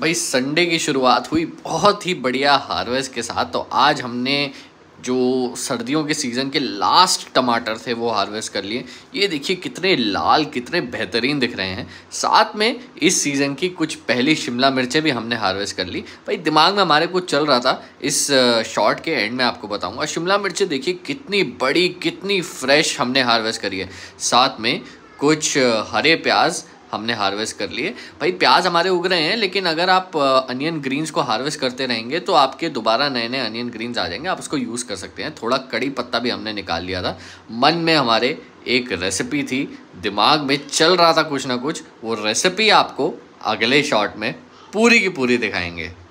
भाई संडे की शुरुआत हुई बहुत ही बढ़िया हार्वेस्ट के साथ तो आज हमने जो सर्दियों के सीज़न के लास्ट टमाटर थे वो हार्वेस्ट कर लिए ये देखिए कितने लाल कितने बेहतरीन दिख रहे हैं साथ में इस सीज़न की कुछ पहली शिमला मिर्चें भी हमने हार्वेस्ट कर ली भाई दिमाग में हमारे कुछ चल रहा था इस शॉट के एंड में आपको बताऊंगा शिमला मिर्चें देखिए कितनी बड़ी कितनी फ्रेश हमने हार्वेस्ट करी है साथ में कुछ हरे प्याज हमने हार्वेस्ट कर लिए भाई प्याज हमारे उग रहे हैं लेकिन अगर आप अनियन ग्रीन्स को हार्वेस्ट करते रहेंगे तो आपके दोबारा नए नए अनियन ग्रीन्स आ जाएंगे आप उसको यूज़ कर सकते हैं थोड़ा कड़ी पत्ता भी हमने निकाल लिया था मन में हमारे एक रेसिपी थी दिमाग में चल रहा था कुछ ना कुछ वो रेसिपी आपको अगले शॉट में पूरी की पूरी दिखाएंगे